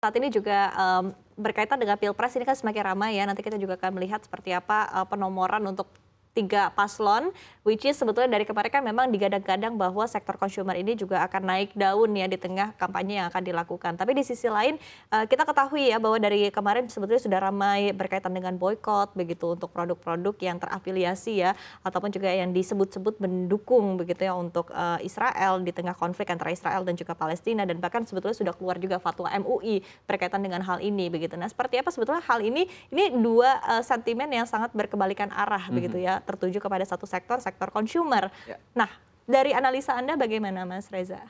saat ini juga um, berkaitan dengan pilpres ini kan semakin ramai ya. Nanti kita juga akan melihat seperti apa uh, penomoran untuk tiga paslon, which is sebetulnya dari kemarin kan memang digadang-gadang bahwa sektor consumer ini juga akan naik daun ya di tengah kampanye yang akan dilakukan. Tapi di sisi lain eh, kita ketahui ya bahwa dari kemarin sebetulnya sudah ramai berkaitan dengan boykot begitu untuk produk-produk yang terafiliasi ya ataupun juga yang disebut-sebut mendukung begitu ya untuk eh, Israel di tengah konflik antara Israel dan juga Palestina dan bahkan sebetulnya sudah keluar juga fatwa MUI berkaitan dengan hal ini begitu. Nah, seperti apa sebetulnya hal ini? Ini dua eh, sentimen yang sangat berkebalikan arah begitu ya tertuju kepada satu sektor, sektor consumer. Ya. Nah, dari analisa Anda bagaimana Mas Reza?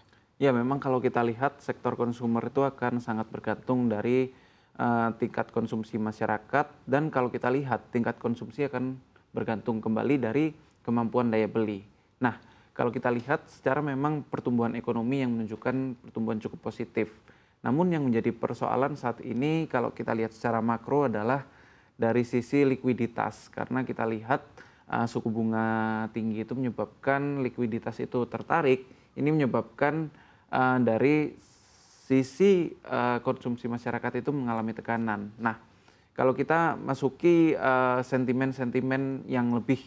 Ya, memang kalau kita lihat sektor consumer itu akan sangat bergantung dari uh, tingkat konsumsi masyarakat dan kalau kita lihat tingkat konsumsi akan bergantung kembali dari kemampuan daya beli. Nah, kalau kita lihat secara memang pertumbuhan ekonomi yang menunjukkan pertumbuhan cukup positif. Namun yang menjadi persoalan saat ini kalau kita lihat secara makro adalah dari sisi likuiditas karena kita lihat uh, suku bunga tinggi itu menyebabkan likuiditas itu tertarik, ini menyebabkan uh, dari sisi uh, konsumsi masyarakat itu mengalami tekanan. Nah, kalau kita masuki sentimen-sentimen uh, yang lebih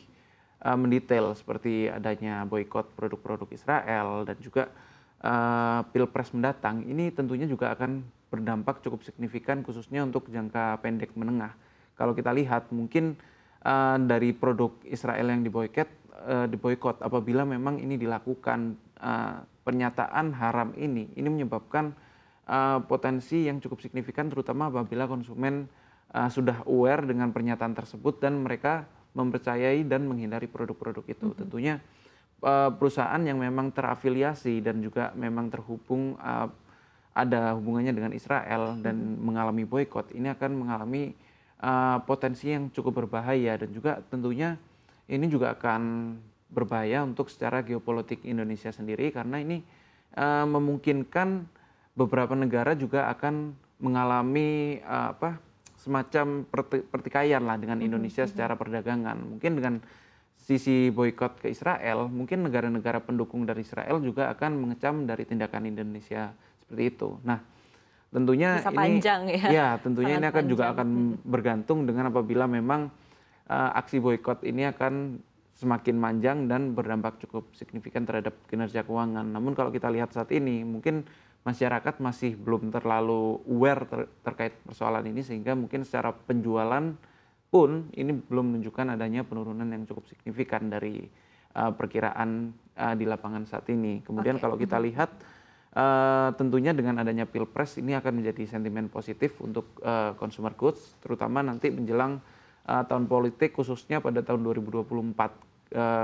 uh, mendetail seperti adanya boykot produk-produk Israel dan juga uh, pilpres mendatang, ini tentunya juga akan berdampak cukup signifikan khususnya untuk jangka pendek menengah. Kalau kita lihat mungkin uh, dari produk Israel yang diboykot uh, eh, diboykot apabila memang ini dilakukan uh, pernyataan haram ini ini menyebabkan uh, potensi yang cukup signifikan terutama apabila konsumen uh, sudah aware dengan pernyataan tersebut dan mereka mempercayai dan menghindari produk-produk itu mm -hmm. tentunya uh, perusahaan yang memang terafiliasi dan juga memang terhubung uh, ada hubungannya dengan Israel dan mengalami boykot ini akan mengalami Eh, potensi yang cukup berbahaya dan juga tentunya ini juga akan berbahaya untuk secara geopolitik Indonesia sendiri karena ini uh, memungkinkan beberapa negara juga akan mengalami uh, apa semacam pertikaian lah dengan mhm, Indonesia mm -hmm. secara perdagangan. Mungkin dengan sisi boykot ke Israel, mungkin negara-negara pendukung dari Israel juga akan mengecam dari tindakan Indonesia seperti itu. Nah, tentunya Bisa ini ya, ya tentunya Sangat ini akan panjang. juga akan bergantung dengan apabila memang uh, aksi boykot ini akan semakin panjang dan berdampak cukup signifikan terhadap kinerja keuangan. Namun kalau kita lihat saat ini mungkin masyarakat masih belum terlalu aware ter terkait persoalan ini sehingga mungkin secara penjualan pun ini belum menunjukkan adanya penurunan yang cukup signifikan dari uh, perkiraan uh, di lapangan saat ini. Kemudian okay. kalau kita mhm. lihat Eh, tentunya dengan adanya pilpres ini akan menjadi sentimen positif untuk uh, consumer goods, terutama nanti menjelang uh, tahun politik khususnya pada tahun 2024 uh,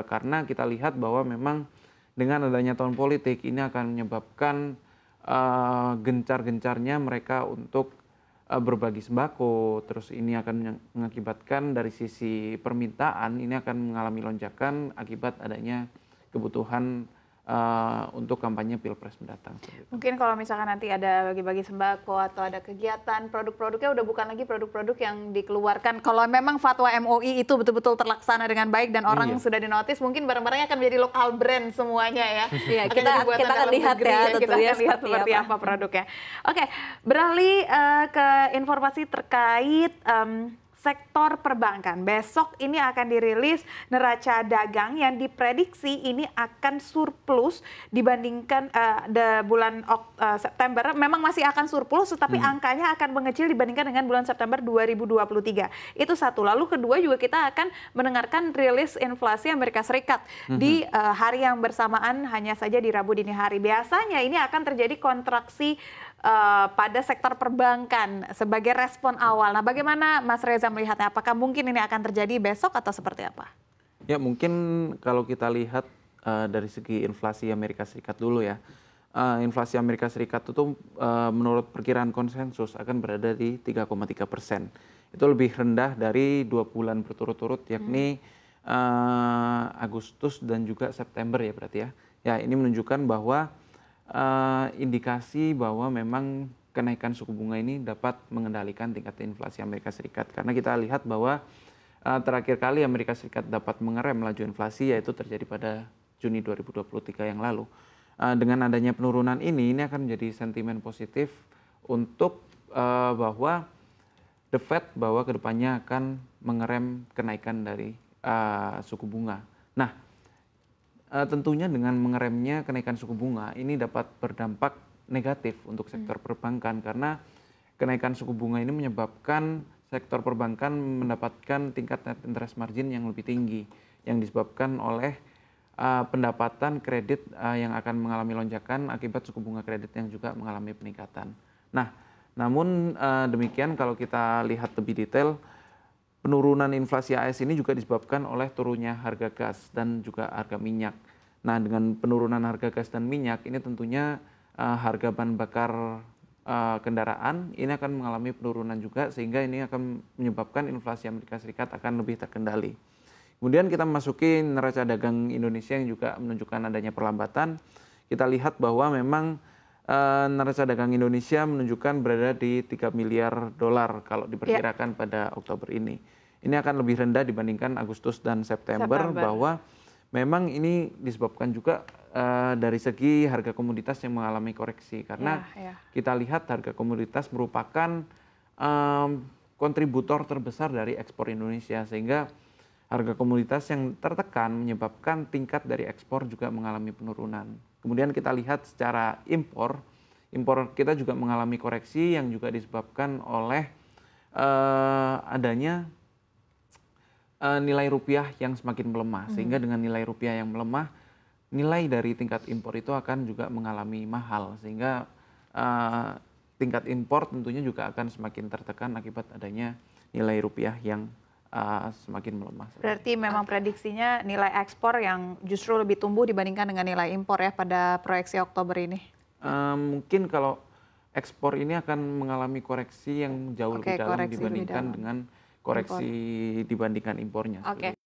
karena kita lihat bahwa memang dengan adanya tahun politik ini akan menyebabkan uh, gencar-gencarnya mereka untuk uh, berbagi sembako, terus ini akan mengakibatkan dari sisi permintaan ini akan mengalami lonjakan akibat adanya kebutuhan Eh, untuk kampanye pilpres mendatang. Mungkin kalau misalkan nanti ada bagi-bagi sembako atau ada kegiatan, produk-produknya udah bukan lagi produk-produk yang dikeluarkan. Kalau memang fatwa MOI itu betul-betul terlaksana dengan baik dan orang iya. sudah dinotis, mungkin barang-barangnya akan menjadi lokal brand semuanya ya. Iya, kita, ya, ya, kita akan lihat negeri, ya, kita akan ya, lihat seperti apa, apa produknya. Oke, okay, beralih uh, ke informasi terkait um, sektor perbankan. Besok ini akan dirilis neraca dagang yang diprediksi ini akan surplus dibandingkan uh, bulan uh, September. Memang masih akan surplus tetapi hmm. angkanya akan mengecil dibandingkan dengan bulan September 2023. Itu satu. Lalu kedua juga kita akan mendengarkan rilis inflasi Amerika Serikat hmm. di uh, eh, hari yang bersamaan hanya saja di Rabu dini hari. Biasanya ini akan terjadi kontraksi Eh, pada sektor perbankan sebagai respon awal. Nah, bagaimana Mas Reza melihatnya? Apakah mungkin ini akan terjadi besok atau seperti apa? Ya, mungkin kalau kita lihat uh, dari segi inflasi Amerika Serikat dulu ya. Uh, inflasi Amerika Serikat itu uh, menurut perkiraan konsensus akan berada di 3,3 persen. Itu lebih rendah dari dua bulan berturut-turut, yakni hmm. uh, Agustus dan juga September ya berarti ya. Ya, ini menunjukkan bahwa uh, indikasi bahwa memang kenaikan suku bunga ini dapat mengendalikan tingkat inflasi Amerika Serikat karena kita lihat bahwa uh, terakhir kali Amerika Serikat dapat mengerem laju inflasi yaitu terjadi pada Juni 2023 yang lalu. Uh, dengan adanya penurunan ini ini akan menjadi sentimen positif untuk uh, bahwa the Fed bahwa kedepannya akan mengerem kenaikan dari uh, suku bunga. Nah, Eh, tentunya dengan mengeremnya kenaikan suku bunga ini dapat berdampak negatif untuk hmm. sektor hmm. perbankan karena kenaikan suku bunga ini menyebabkan sektor perbankan mendapatkan tingkat net interest margin yang lebih tinggi yang disebabkan oleh uh, pendapatan kredit uh, yang akan mengalami lonjakan akibat suku bunga kredit yang juga mengalami peningkatan. Nah, namun uh, demikian kalau kita lihat lebih detail penurunan inflasi AS ini juga disebabkan oleh turunnya harga gas dan juga harga minyak. Nah, dengan penurunan harga gas dan minyak ini tentunya uh, harga bahan bakar uh, kendaraan ini akan mengalami penurunan juga sehingga ini akan menyebabkan inflasi Amerika Serikat akan lebih terkendali. Kemudian kita memasuki neraca dagang Indonesia yang juga menunjukkan adanya perlambatan. Kita lihat bahwa memang Eh, neraca dagang Indonesia menunjukkan berada di 3 miliar dolar kalau ya. diperkirakan yeah. pada Oktober ini. Ini akan lebih rendah dibandingkan Agustus dan September, September. bahwa memang ini disebabkan juga uh, dari segi harga komoditas yang mengalami koreksi karena yeah, yeah. kita lihat harga komoditas merupakan um, kontributor terbesar dari ekspor Indonesia sehingga harga komoditas yang tertekan menyebabkan tingkat dari ekspor juga mengalami penurunan. Kemudian kita lihat secara impor, impor kita juga mengalami koreksi yang juga disebabkan oleh uh, adanya uh, nilai rupiah yang semakin melemah. Hmm. Sehingga dengan nilai rupiah yang melemah, nilai dari tingkat impor itu akan juga mengalami mahal. Sehingga uh, tingkat impor tentunya juga akan semakin tertekan akibat adanya nilai rupiah yang uh, semakin melemah. Berarti memang prediksinya nilai ekspor yang justru lebih tumbuh dibandingkan dengan nilai impor ya pada proyeksi Oktober ini? Uh, mungkin kalau ekspor ini akan mengalami koreksi yang jauh okay, lebih dalam dibandingkan dalam. dengan koreksi impor. dibandingkan impornya. Oke. Okay.